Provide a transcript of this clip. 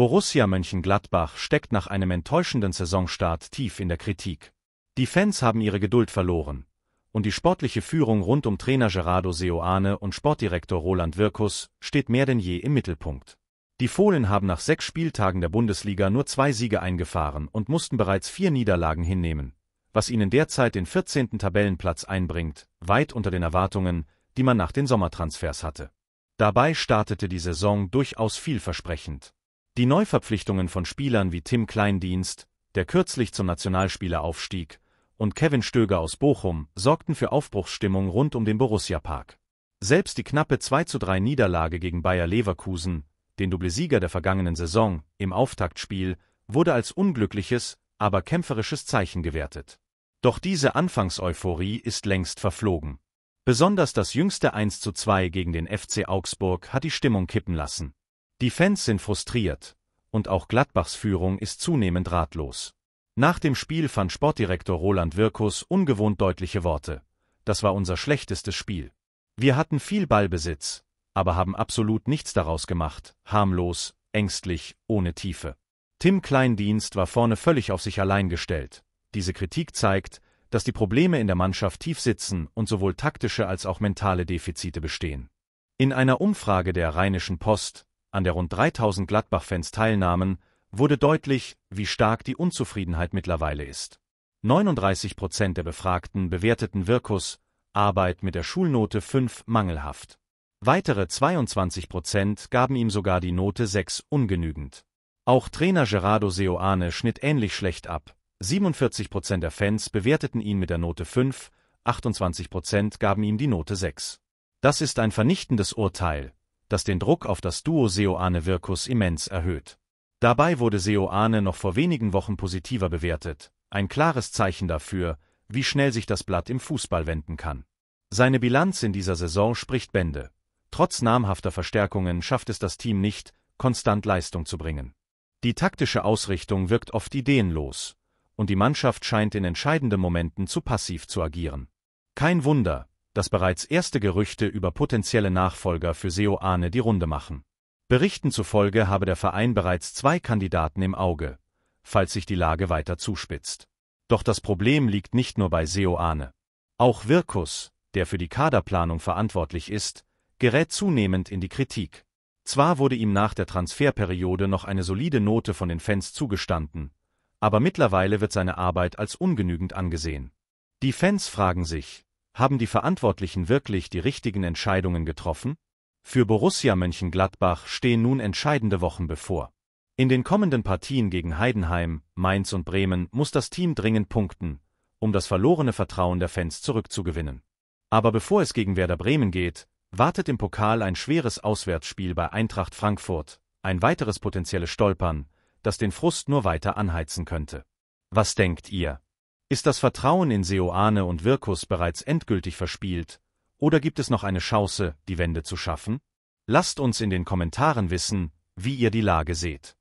Borussia Mönchengladbach steckt nach einem enttäuschenden Saisonstart tief in der Kritik. Die Fans haben ihre Geduld verloren und die sportliche Führung rund um Trainer Gerardo Seoane und Sportdirektor Roland Wirkus steht mehr denn je im Mittelpunkt. Die Fohlen haben nach sechs Spieltagen der Bundesliga nur zwei Siege eingefahren und mussten bereits vier Niederlagen hinnehmen, was ihnen derzeit den 14. Tabellenplatz einbringt, weit unter den Erwartungen, die man nach den Sommertransfers hatte. Dabei startete die Saison durchaus vielversprechend. Die Neuverpflichtungen von Spielern wie Tim Kleindienst, der kürzlich zum Nationalspieler aufstieg, und Kevin Stöger aus Bochum sorgten für Aufbruchsstimmung rund um den Borussia-Park. Selbst die knappe 2:3 Niederlage gegen Bayer Leverkusen, den Doublesieger der vergangenen Saison, im Auftaktspiel, wurde als unglückliches, aber kämpferisches Zeichen gewertet. Doch diese Anfangseuphorie ist längst verflogen. Besonders das jüngste 1:2 gegen den FC Augsburg hat die Stimmung kippen lassen. Die Fans sind frustriert. Und auch Gladbachs Führung ist zunehmend ratlos. Nach dem Spiel fand Sportdirektor Roland Wirkus ungewohnt deutliche Worte. Das war unser schlechtestes Spiel. Wir hatten viel Ballbesitz, aber haben absolut nichts daraus gemacht, harmlos, ängstlich, ohne Tiefe. Tim Kleindienst war vorne völlig auf sich allein gestellt. Diese Kritik zeigt, dass die Probleme in der Mannschaft tief sitzen und sowohl taktische als auch mentale Defizite bestehen. In einer Umfrage der Rheinischen Post an der rund 3000 Gladbach-Fans teilnahmen, wurde deutlich, wie stark die Unzufriedenheit mittlerweile ist. 39 Prozent der Befragten bewerteten Wirkus Arbeit mit der Schulnote 5 mangelhaft. Weitere 22 Prozent gaben ihm sogar die Note 6 ungenügend. Auch Trainer Gerardo Seoane schnitt ähnlich schlecht ab. 47 Prozent der Fans bewerteten ihn mit der Note 5, 28 Prozent gaben ihm die Note 6. Das ist ein vernichtendes Urteil, das den Druck auf das Duo Seoane Virkus immens erhöht. Dabei wurde Seoane noch vor wenigen Wochen positiver bewertet, ein klares Zeichen dafür, wie schnell sich das Blatt im Fußball wenden kann. Seine Bilanz in dieser Saison spricht Bände. Trotz namhafter Verstärkungen schafft es das Team nicht, konstant Leistung zu bringen. Die taktische Ausrichtung wirkt oft ideenlos, und die Mannschaft scheint in entscheidenden Momenten zu passiv zu agieren. Kein Wunder, dass bereits erste Gerüchte über potenzielle Nachfolger für Seoane die Runde machen. Berichten zufolge habe der Verein bereits zwei Kandidaten im Auge, falls sich die Lage weiter zuspitzt. Doch das Problem liegt nicht nur bei Seoane. Auch Wirkus, der für die Kaderplanung verantwortlich ist, gerät zunehmend in die Kritik. Zwar wurde ihm nach der Transferperiode noch eine solide Note von den Fans zugestanden, aber mittlerweile wird seine Arbeit als ungenügend angesehen. Die Fans fragen sich, haben die Verantwortlichen wirklich die richtigen Entscheidungen getroffen? Für Borussia Mönchengladbach stehen nun entscheidende Wochen bevor. In den kommenden Partien gegen Heidenheim, Mainz und Bremen muss das Team dringend punkten, um das verlorene Vertrauen der Fans zurückzugewinnen. Aber bevor es gegen Werder Bremen geht, wartet im Pokal ein schweres Auswärtsspiel bei Eintracht Frankfurt, ein weiteres potenzielles Stolpern, das den Frust nur weiter anheizen könnte. Was denkt ihr? Ist das Vertrauen in Seoane und Virkus bereits endgültig verspielt? Oder gibt es noch eine Chance, die Wende zu schaffen? Lasst uns in den Kommentaren wissen, wie ihr die Lage seht.